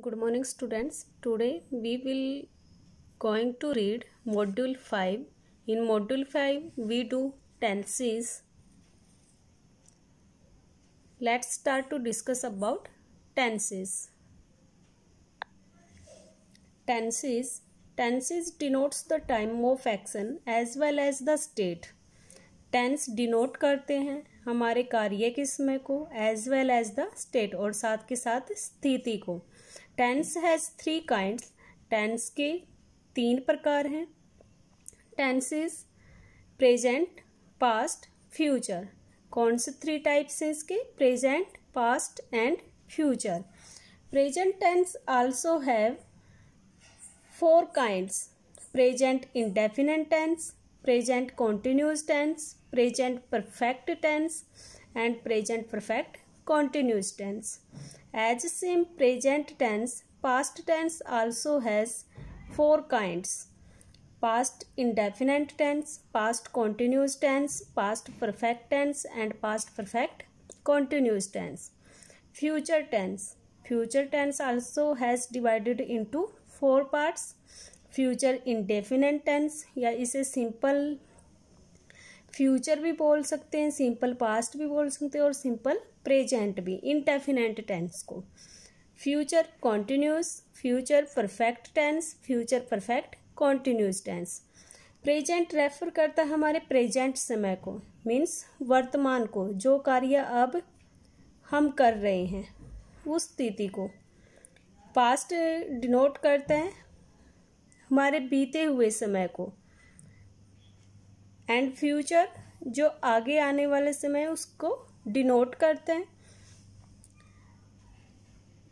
good morning students today we will going to read module 5 in module 5 we do tenses let's start to discuss about tenses tenses tenses denotes the time of action as well as the state tense denote करते हैं हमारे कार्य के समय को as well as the state और साथ के साथ स्थिति को tense has three kinds tense के तीन प्रकार हैं टेंसेस प्रेजेंट पास्ट फ्यूचर कौन से थ्री टाइप्स हैं इसके present past and future present tense also have four kinds present indefinite tense present continuous tense present perfect tense and present perfect continuous tense As same present tense, past tense also has four kinds. Past indefinite tense, past continuous tense, past perfect tense and past perfect continuous tense. Future tense. Future tense also has divided into four parts. Future indefinite tense या इसे simple future भी बोल सकते हैं simple past भी बोल सकते हैं और सिंपल प्रेजेंट भी इनडेफिनेट टेंस को future continuous future perfect tense future perfect continuous tense present refer करता है हमारे प्रेजेंट समय को मीन्स वर्तमान को जो कार्य अब हम कर रहे हैं उस स्थिति को पास्ट डिनोट करता है हमारे बीते हुए समय को एंड फ्यूचर जो आगे आने वाले समय उसको डिनोट करते हैं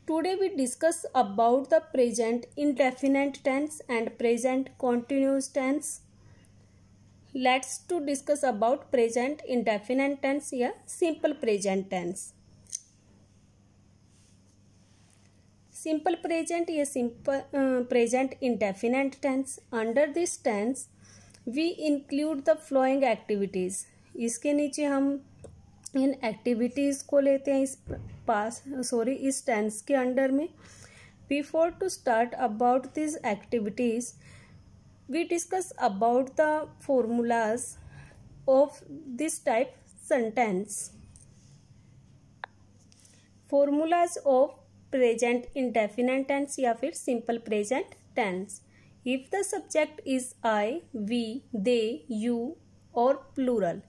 today we discuss about the present indefinite tense and present continuous tense let's to discuss about present indefinite tense या simple present tense simple present या simple present indefinite tense under this tense we include the following activities इसके नीचे हम इन activities को लेते हैं इस पास सॉरी इस टेंस के अंडर में before to start about this activities we discuss about the formulas of this type sentence formulas of present indefinite tense या फिर simple present tense if the subject is I we they you और plural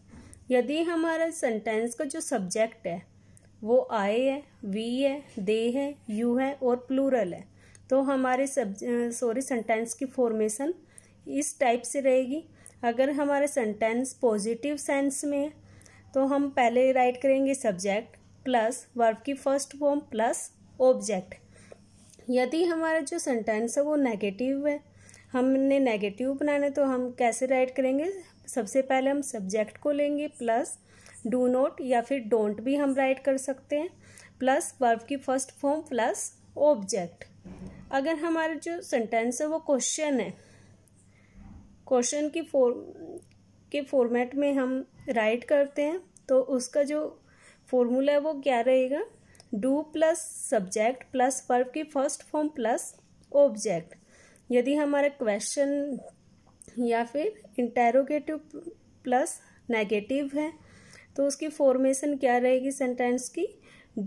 यदि हमारे sentence का जो subject है वो आई है वी है दे है यू है और प्लूरल है तो हमारे सब सॉरी सेंटेंस की फॉर्मेशन इस टाइप से रहेगी अगर हमारे सेंटेंस पॉजिटिव सेंस में है तो हम पहले राइट करेंगे सब्जेक्ट प्लस वर्ब की फर्स्ट फॉर्म प्लस ऑब्जेक्ट यदि हमारा जो सेंटेंस है वो नेगेटिव है हमने नेगेटिव बनाने तो हम कैसे राइट करेंगे सबसे पहले हम सब्जेक्ट को लेंगे प्लस डू नोट या फिर डोंट भी हम राइट कर सकते हैं प्लस वर्ब की फर्स्ट फॉर्म प्लस ऑब्जेक्ट अगर हमारा जो सेंटेंस है वो क्वेश्चन है क्वेश्चन की फॉर्म के फॉर्मेट में हम राइट करते हैं तो उसका जो फॉर्मूला है वो क्या रहेगा do plus subject plus verb की फर्स्ट फॉर्म प्लस ऑब्जेक्ट यदि हमारा क्वेश्चन या फिर इंटेरोगेटिव प्लस नेगेटिव है तो उसकी फॉर्मेशन क्या रहेगी सेंटेंस की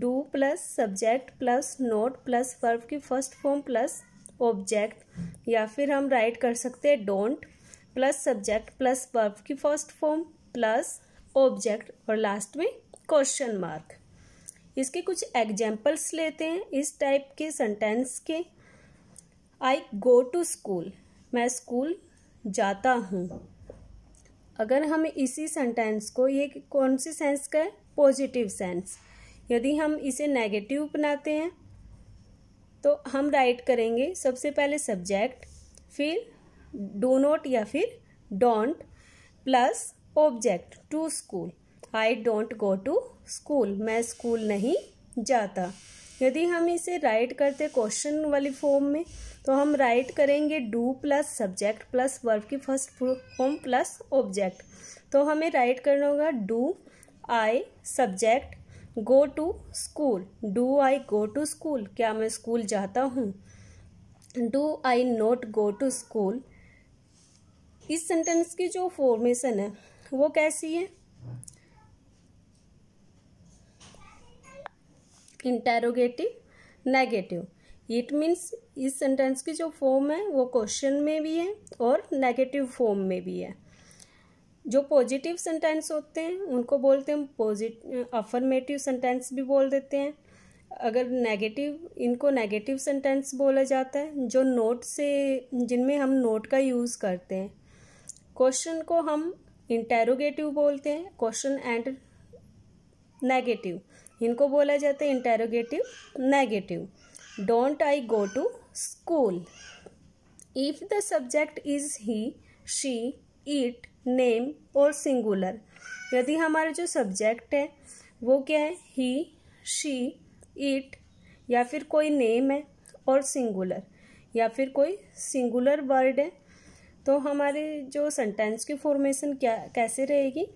do plus subject plus not plus verb की फर्स्ट फॉर्म प्लस ऑब्जेक्ट या फिर हम राइट कर सकते हैं don't plus subject plus verb की फर्स्ट फॉर्म प्लस ऑब्जेक्ट और लास्ट में क्वेश्चन मार्क इसके कुछ एग्जाम्पल्स लेते हैं इस टाइप के सेंटेंस के आई गो टू स्कूल मैं स्कूल जाता हूँ अगर हम इसी सेंटेंस को ये कौन सी सेंस का है पॉजिटिव सेंस यदि हम इसे नेगेटिव बनाते हैं तो हम राइट करेंगे सबसे पहले सब्जेक्ट फिर डो नोट या फिर don't plus object to school I don't go to school मैं स्कूल नहीं जाता यदि हम इसे राइट करते क्वेश्चन वाली फॉर्म में तो हम राइट करेंगे do plus subject plus verb की फर्स्ट फॉर्म प्लस ऑब्जेक्ट तो हमें राइट करना होगा do I subject go to school do I go to school क्या मैं स्कूल जाता हूँ do I not go to school इस सेंटेंस की जो फॉर्मेशन है वो कैसी है इंटेरोगेटिव नेगेटिव इट मीन्स इस सेंटेंस की जो फॉर्म है वो क्वेश्चन में भी है और नेगेटिव फॉर्म में भी है जो पॉजिटिव सेंटेंस होते हैं उनको बोलते हैं पॉजिट अफर्मेटिव सेंटेंस भी बोल देते हैं अगर नेगेटिव इनको नेगेटिव सेंटेंस बोला जाता है जो नोट से जिनमें हम नोट का यूज़ करते हैं क्वेश्चन को हम इंटेरोगेटिव बोलते हैं क्वेश्चन एंड नेगेटिव इनको बोला जाता है interrogative negative don't I go to school if the subject is he she it name और सिंगुलर यदि हमारा जो सब्जेक्ट है वो क्या है ही शी इट या फिर कोई नेम है और सिंगुलर या फिर कोई सिंगुलर वर्ड है तो हमारे जो सेंटेंस की फॉर्मेशन क्या कैसे रहेगी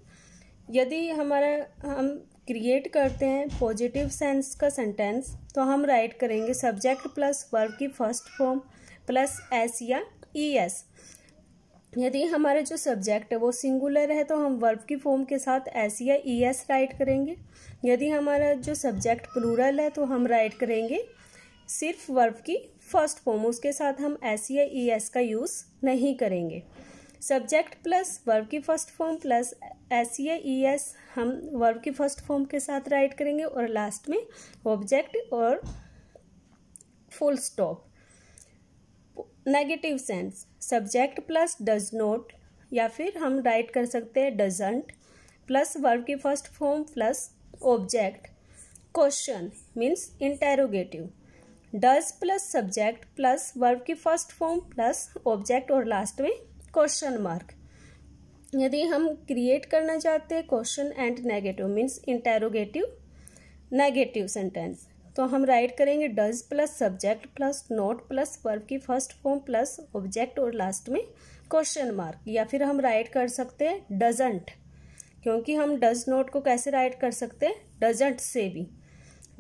यदि हमारा हम क्रिएट करते हैं पॉजिटिव सेंस का सेंटेंस तो हम राइट करेंगे सब्जेक्ट प्लस वर्ब की फर्स्ट फॉर्म प्लस एस या ई एस यदि हमारा जो सब्जेक्ट है वो सिंगुलर है तो हम वर्ब की फॉर्म के साथ एस या ई एस राइट करेंगे यदि हमारा जो सब्जेक्ट प्लूरल है तो हम राइट करेंगे सिर्फ वर्ब की फर्स्ट फॉर्म उसके साथ हम एस या ई एस का यूज़ नहीं करेंगे सब्जेक्ट प्लस वर्ब की फर्स्ट फॉर्म प्लस एस या ई एस हम वर्ब की फर्स्ट फॉर्म के साथ राइट करेंगे और लास्ट में ऑब्जेक्ट और full stop negative sense subject plus does not या फिर हम राइट कर सकते हैं डजेंट प्लस वर्ब की first form plus object question means interrogative does plus subject plus verb की फर्स्ट फॉर्म प्लस ऑब्जेक्ट और लास्ट में क्वेश्चन मार्क यदि हम क्रिएट करना चाहते हैं question and negative means interrogative negative sentence तो हम राइट करेंगे does plus subject plus not plus verb की फर्स्ट फॉर्म प्लस ऑब्जेक्ट और लास्ट में क्वेश्चन मार्क या फिर हम राइट कर सकते हैं डजेंट क्योंकि हम डज नोट को कैसे राइट कर सकते हैं डजेंट से भी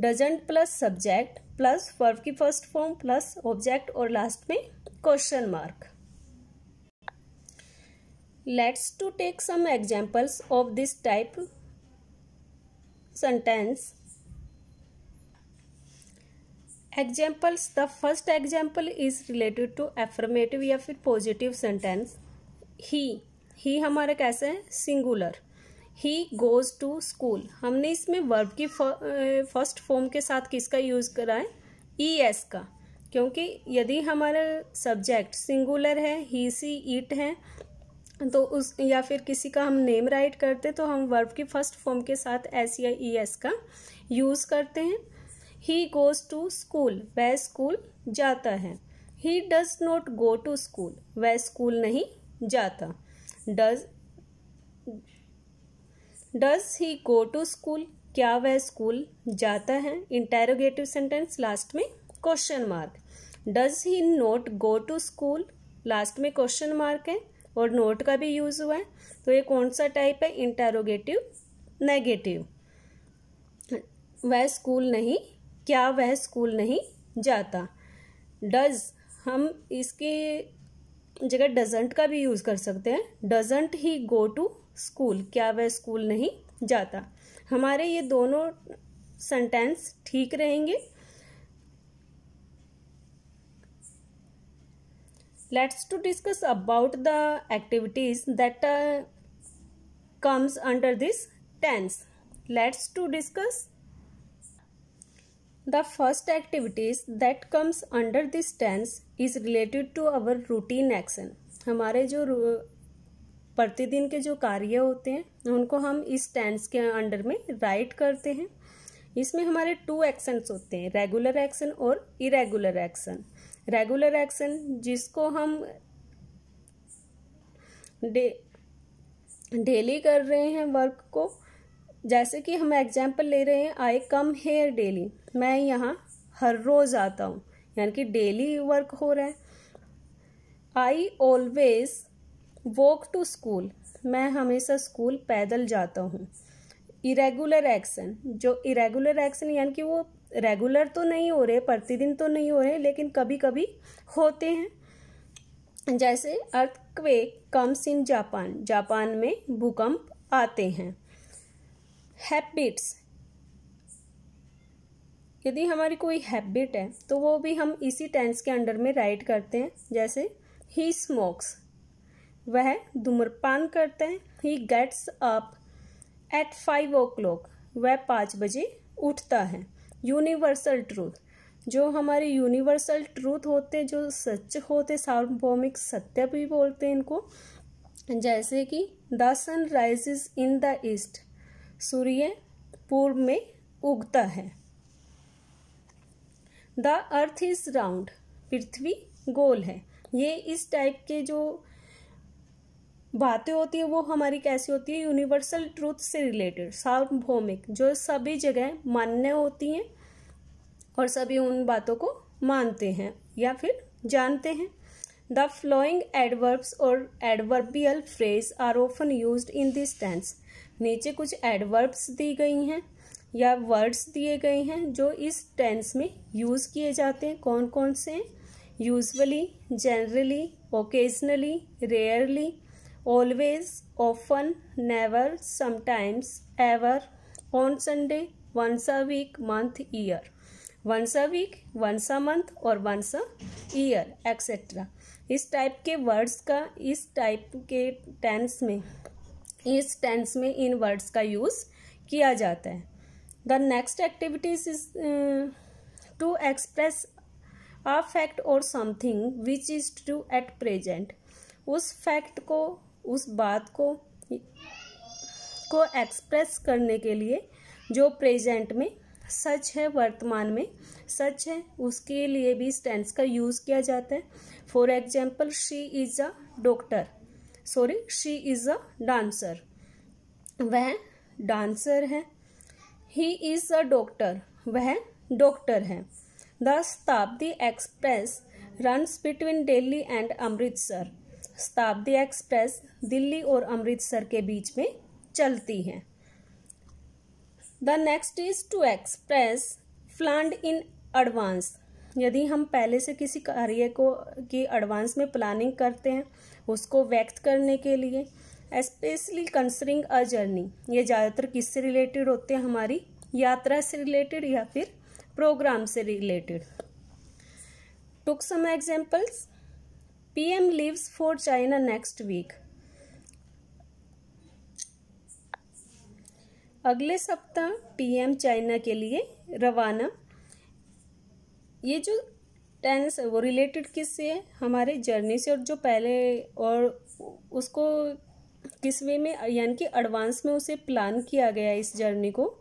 doesn't plus subject plus verb की फर्स्ट फॉर्म प्लस ऑब्जेक्ट और लास्ट में question mark let's to take some examples of this type sentence examples the first example is related to affirmative या फिर positive sentence he he हमारा कैसे है singular he goes to school हमने इसमें verb की first form के साथ किसका यूज करा है ई एस का क्योंकि यदि हमारा सब्जेक्ट सिंगुलर है ही सी ईट है तो उस या फिर किसी का हम नेम राइट करते तो हम वर्ब की फर्स्ट फॉर्म के साथ एस या ई e एस का यूज़ करते हैं ही गोज़ टू स्कूल वह स्कूल जाता है he does not go to school वह स्कूल नहीं जाता does does he go to school क्या वह स्कूल जाता है इंटेरोगेटिव सेंटेंस लास्ट में question mark does he not go to school last में क्वेश्चन मार्क है और नोट का भी यूज़ हुआ है तो ये कौन सा टाइप है इंटेरोगेटिव नेगेटिव वह स्कूल नहीं क्या वह स्कूल नहीं जाता डज हम इसकी जगह डजेंट का भी यूज़ कर सकते हैं doesn't he go to school क्या वह स्कूल नहीं जाता हमारे ये दोनों सेंटेंस ठीक रहेंगे let's to discuss about the activities that uh, comes under this tense let's to discuss the first activities that comes under this tense is related to our routine action हमारे जो प्रतिदिन के जो कार्य होते हैं उनको हम इस टेंस के अंडर में राइट करते हैं इसमें हमारे टू एक्शंस होते हैं रेगुलर एक्शन और इरेगुलर एक्शन रेगुलर एक्शन जिसको हम डे डेली कर रहे हैं वर्क को जैसे कि हम एग्जाम्पल ले रहे हैं आई कम हेयर डेली मैं यहाँ हर रोज़ आता हूँ यानी कि डेली वर्क हो रहा है I always walk to school मैं हमेशा स्कूल पैदल जाता हूँ इरेगुलर एक्शन जो इरेगुलर एक्शन यानी कि वो रेगुलर तो नहीं हो रहे प्रतिदिन तो नहीं हो रहे लेकिन कभी कभी होते हैं जैसे earthquake comes in Japan Japan में भूकंप आते हैं हैबिट्स यदि हमारी कोई हैबिट है तो वो भी हम इसी टेंस के अंडर में राइट करते हैं जैसे ही स्मोक्स वह धूम्रपान करते हैं he gets up at five o'clock वह पाँच बजे उठता है यूनिवर्सल ट्रूथ जो हमारे यूनिवर्सल ट्रूथ होते जो सच होते सार्वभौमिक सत्य भी बोलते हैं इनको जैसे कि the sun rise in the east सूर्य पूर्व में उगता है द अर्थ इज राउंड पृथ्वी गोल है ये इस टाइप के जो बातें होती है वो हमारी कैसी होती है यूनिवर्सल ट्रूथ से रिलेटेड सार्वभौमिक जो सभी जगह मान्य होती हैं और सभी उन बातों को मानते हैं या फिर जानते हैं द फ्लोइंग एडवर्ब्स और adverbial phrase are often use in this tense नीचे कुछ एडवर्ब्स दी गई हैं या वर्ड्स दिए गए हैं जो इस टेंस में यूज़ किए जाते हैं कौन कौन से usually generally occasionally rarely always, often, never, sometimes, ever, on Sunday, once a week, month, year. Once a week once a month और वंस अ ईयर एक्सेट्रा इस टाइप के वर्ड्स का इस टाइप के टेंस में इस टेंस में इन words का यूज़ किया जाता है the next activities is to express a fact और something which is true at present उस फैक्ट को उस बात को को एक्सप्रेस करने के लिए जो प्रेजेंट में सच है वर्तमान में सच है उसके लिए भी स्टेंस का यूज़ किया जाता है for example she is a doctor sorry she is a dancer वह डांसर है ही इज़ अ डॉक्टर वह डॉक्टर है the Shatabdi Express runs between Delhi and Amritsar Shatabdi Express Delhi और अमृतसर के बीच में चलती है the next is to express planned in advance यदि हम पहले से किसी कार्य को की एडवांस में प्लानिंग करते हैं उसको व्यक्त करने के लिए स्पेशली कंसरिंग अ जर्नी ये ज़्यादातर किससे रिलेटेड होते हैं हमारी यात्रा से रिलेटेड या फिर प्रोग्राम से related took some examples PM leaves for China next week. अगले सप्ताह पीएम चाइना के लिए रवाना ये जो टेंस वो रिलेटेड किससे है हमारे जर्नी से और जो पहले और उसको किस वे में यानी कि एडवांस में उसे प्लान किया गया इस जर्नी को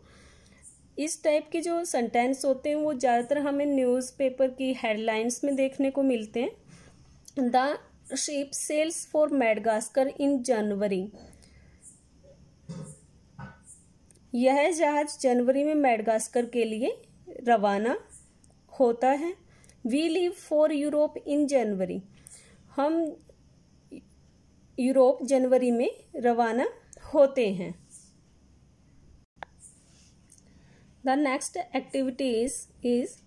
इस टाइप के जो सेंटेंस होते हैं वो ज़्यादातर हमें न्यूज़पेपर की हेडलाइंस में देखने को मिलते हैं the ship sails for Madagascar in January. यह जहाज जनवरी में मेडगास्कर के लिए रवाना होता है we leave for Europe in January हम यूरोप जनवरी में रवाना होते हैं the next activities is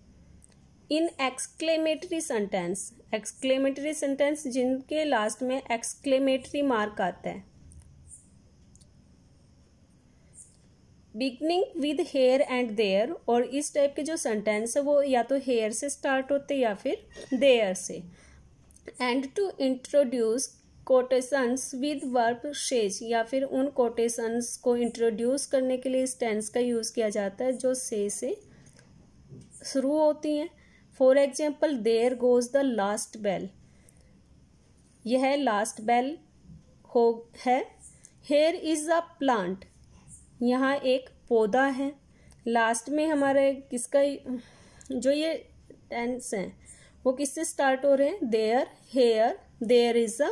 in exclamatory sentence exclamatory sentence जिनके लास्ट में एक्सक्लेमेटरी मार्क आता है beginning with here and there और इस टाइप के जो सेंटेंस है वो या तो हेयर से स्टार्ट होते या फिर देयर से and to introduce quotations with verb says या फिर उन कोटेशंस को इंट्रोड्यूस करने के लिए इस टेंस का यूज़ किया जाता है जो से से शुरू होती हैं for example there goes the last bell यह लास्ट बेल हो है हेयर इज़ अ प्लांट यहाँ एक पौधा है लास्ट में हमारे किसका जो ये टेंस हैं वो किससे स्टार्ट हो रहे हैं there here there is a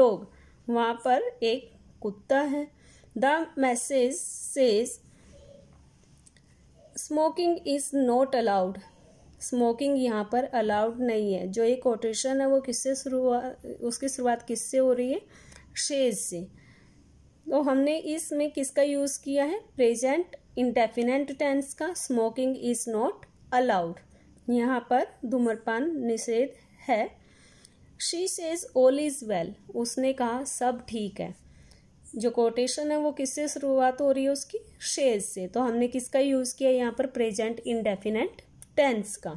dog वहाँ पर एक कुत्ता है the message says smoking is not allowed smoking यहाँ पर अलाउड नहीं है जो ये कोटेशन है वो किससे शुरुआत उसकी शुरुआत किससे हो रही है शेज से तो हमने इसमें किसका यूज़ किया है प्रेजेंट इंडेफिनेट टेंस का स्मोकिंग इज़ नॉट अलाउड यहाँ पर धूम्रपान निषेध है she says all is well उसने कहा सब ठीक है जो कोटेशन है वो किससे शुरुआत हो रही है उसकी शेज से तो हमने किसका यूज़ किया यहाँ पर प्रेजेंट इंडेफिनेट टेंस का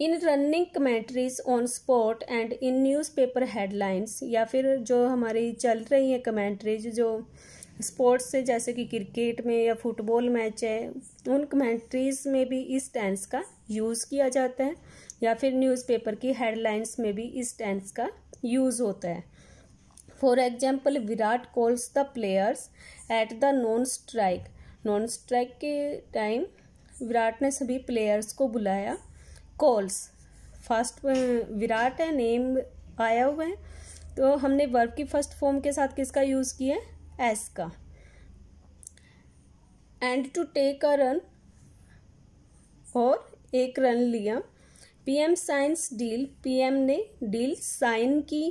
in running commentaries on spot and in newspaper headlines या फिर जो हमारी चल रही हैं कमेंट्रीज जो स्पोर्ट्स से जैसे कि क्रिकेट में या फुटबॉल मैच है उन कमेंट्रीज में भी इस टेंस का यूज़ किया जाता है या फिर न्यूज़पेपर की हेडलाइंस में भी इस टेंस का यूज़ होता है for example Virat calls the players at the non strike non strike के टाइम विराट ने सभी प्लेयर्स को बुलाया कॉल्स फर्स्ट विराट है नेम आया हुआ है तो हमने वर्ब की फर्स्ट फॉर्म के साथ किसका यूज़ किया है एस का and to take a run और एक रन लिया पीएम साइंस डील पीएम ने डील साइन की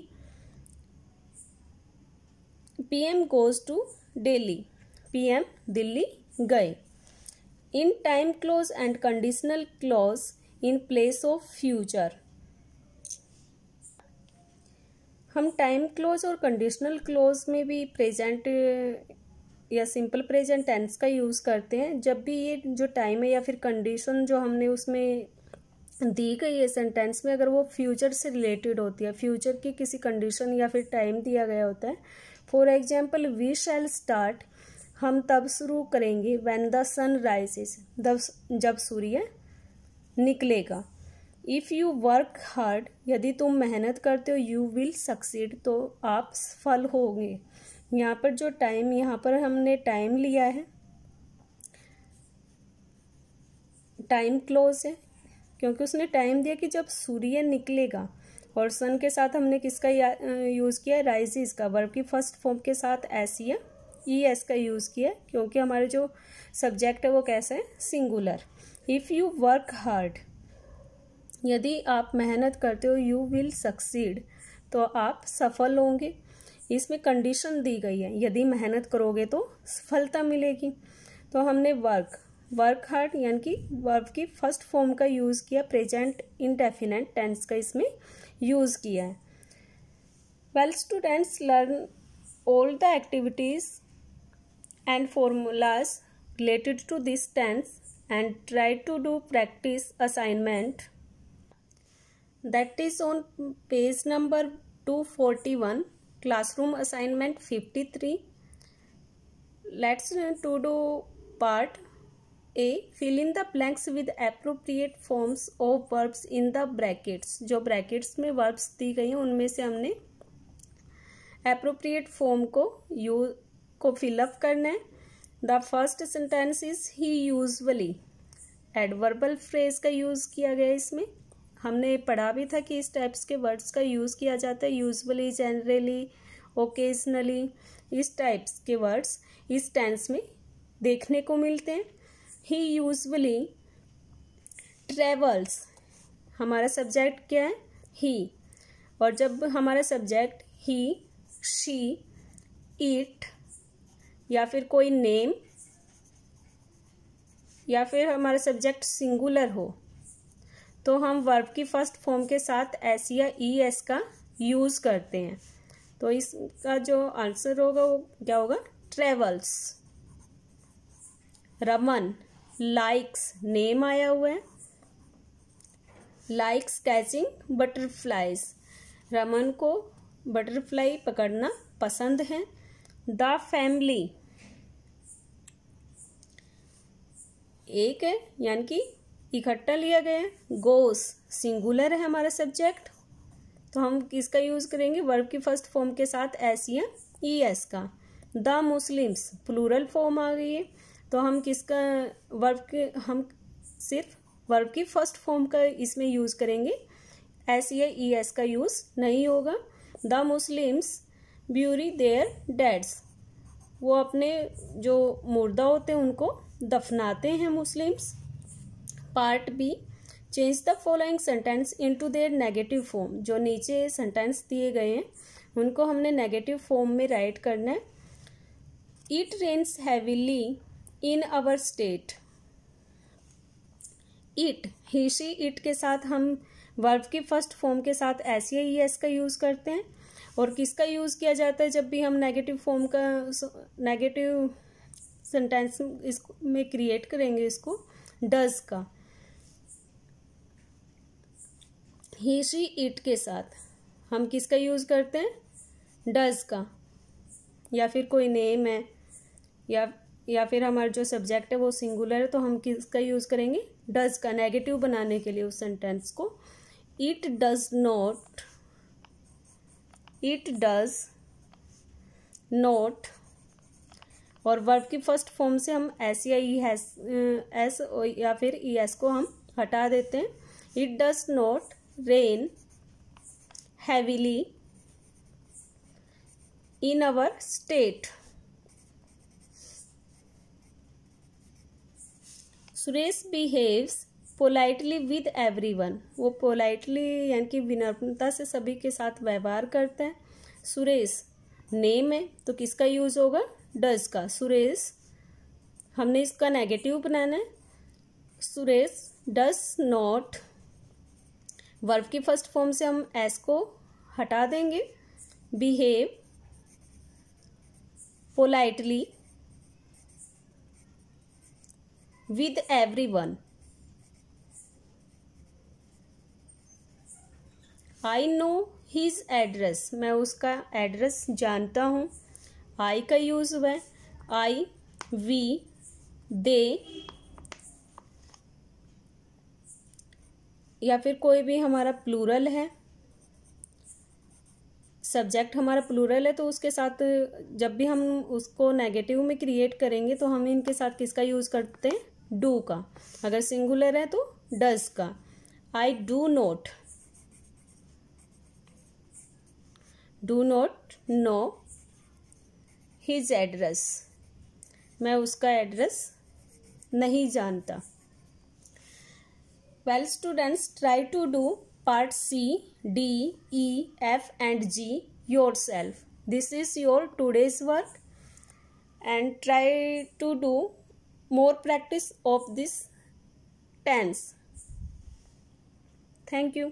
PM goes to Delhi PM Delhi गए in time clause and conditional clause in place of future हम टाइम क्लोज और कंडीशनल क्लोज में भी प्रेजेंट या सिंपल प्रेजेंट टेंस का यूज़ करते हैं जब भी ये जो टाइम है या फिर कंडीशन जो हमने उसमें दी गई है सेंटेंस में अगर वो फ्यूचर से रिलेटेड होती है फ्यूचर की किसी कंडीशन या फिर टाइम दिया गया होता है for example we shall start हम तब शुरू करेंगे वेन द सन राइजेस जब सूर्य निकलेगा इफ़ यू वर्क हार्ड यदि तुम मेहनत करते हो यू विल सक्सीड तो आप सफल होंगे यहाँ पर जो टाइम यहाँ पर हमने टाइम लिया है टाइम क्लोज है क्योंकि उसने टाइम दिया कि जब सूर्य निकलेगा और सन के साथ हमने किसका यूज़ किया राइजिस का वर्ब की फर्स्ट फॉर्म के साथ ऐसी है ई e एस का यूज़ किया क्योंकि हमारे जो सब्जेक्ट है वो कैसे हैं singular if you work hard यदि आप मेहनत करते हो यू विल सक्सीड तो आप सफल होंगे इसमें कंडीशन दी गई है यदि मेहनत करोगे तो सफलता मिलेगी तो हमने वर्क वर्क हार्ड यानी कि वर्क की फर्स्ट फॉर्म का यूज़ किया प्रेजेंट इनडेफिनेट टेंस का इसमें यूज़ किया है well students learn all the activities and formulas related to this tense and try to do practice assignment that is on page number 241 classroom assignment 53 let's to do part a fill in the blanks with appropriate forms of verbs in the brackets jo brackets mein verbs di gayi हैं unme se humne appropriate form ko use को fill up करना है the first sentence is he usually adverbial phrase का use किया गया इसमें हमने पढ़ा भी था कि इस टाइप्स के वर्ड्स का यूज़ किया जाता है यूजली जनरली ओकेजनली इस टाइप्स के वर्ड्स इस टेंस में देखने को मिलते हैं ही यूजली ट्रेवल्स हमारा सब्जेक्ट क्या है ही और जब हमारा सब्जेक्ट ही शी इट या फिर कोई नेम या फिर हमारा सब्जेक्ट सिंगुलर हो तो हम वर्ब की फर्स्ट फॉर्म के साथ एस या ई e एस का यूज़ करते हैं तो इसका जो आंसर होगा वो क्या होगा ट्रेवल्स रमन लाइक्स नेम आया हुआ है लाइक्स कैचिंग बटरफ्लाइज रमन को बटरफ्लाई पकड़ना पसंद है द फैमिली एक है यानि कि इकट्ठा लिया गया गोस सिंगुलर है हमारा सब्जेक्ट तो हम किसका यूज़ करेंगे वर्ब की फर्स्ट फॉर्म के साथ एस या ई एस का द मुस्लिम्स प्लूरल फॉर्म आ गई है तो हम किसका वर्ब के हम सिर्फ वर्ब की फर्स्ट फॉर्म का इसमें यूज़ करेंगे एस या ई एस का यूज़ नहीं होगा the Muslims bury their deads वो अपने जो मुर्दा होते हैं उनको दफनाते हैं Muslims part B change the following sentence into their negative form जो नीचे सेंटेंस दिए गए हैं उनको हमने नेगेटिव फॉर्म में राइट करना है it rains heavily in our state it he she it के साथ हम वर्ब की फर्स्ट फॉर्म के साथ एस या ई एस का यूज़ करते हैं और किसका यूज़ किया जाता है जब भी हम नेगेटिव फॉर्म का नेगेटिव सेंटेंस इस में क्रिएट करेंगे इसको डज का ही शी इट के साथ हम किसका यूज़ करते हैं डज का या फिर कोई नेम है या या फिर हमारा जो सब्जेक्ट है वो सिंगुलर है तो हम किसका यूज़ करेंगे डज का नेगेटिव बनाने के लिए उस सेंटेंस को it does not it does not और वर्ब की फर्स्ट फॉर्म से हम एस या ई एस एस या फिर ई e एस को हम हटा देते हैं it does not rain heavily in our state Suresh behaves politely with everyone वो पोलाइटली यानी कि विनम्रता से सभी के साथ व्यवहार करते हैं सुरेश नेम है तो किसका यूज होगा डज का सुरेश हमने इसका नेगेटिव बनाना है सुरेश डज नॉट वर्ब की फर्स्ट फॉर्म से हम एस को हटा देंगे behave politely with every one I know his address मैं उसका एड्रेस जानता हूँ आई का यूज़ हुआ है आई वी दे या फिर कोई भी हमारा प्लूरल है सब्जेक्ट हमारा प्लूरल है तो उसके साथ जब भी हम उसको नेगेटिव में क्रिएट करेंगे तो हम इनके साथ किसका यूज़ करते हैं डू का अगर सिंगुलर है तो डज का I do not do not know his address मैं उसका एड्रेस नहीं जानता well students try to do part C D E F and G yourself this is your two days work and try to do more practice of this tense thank you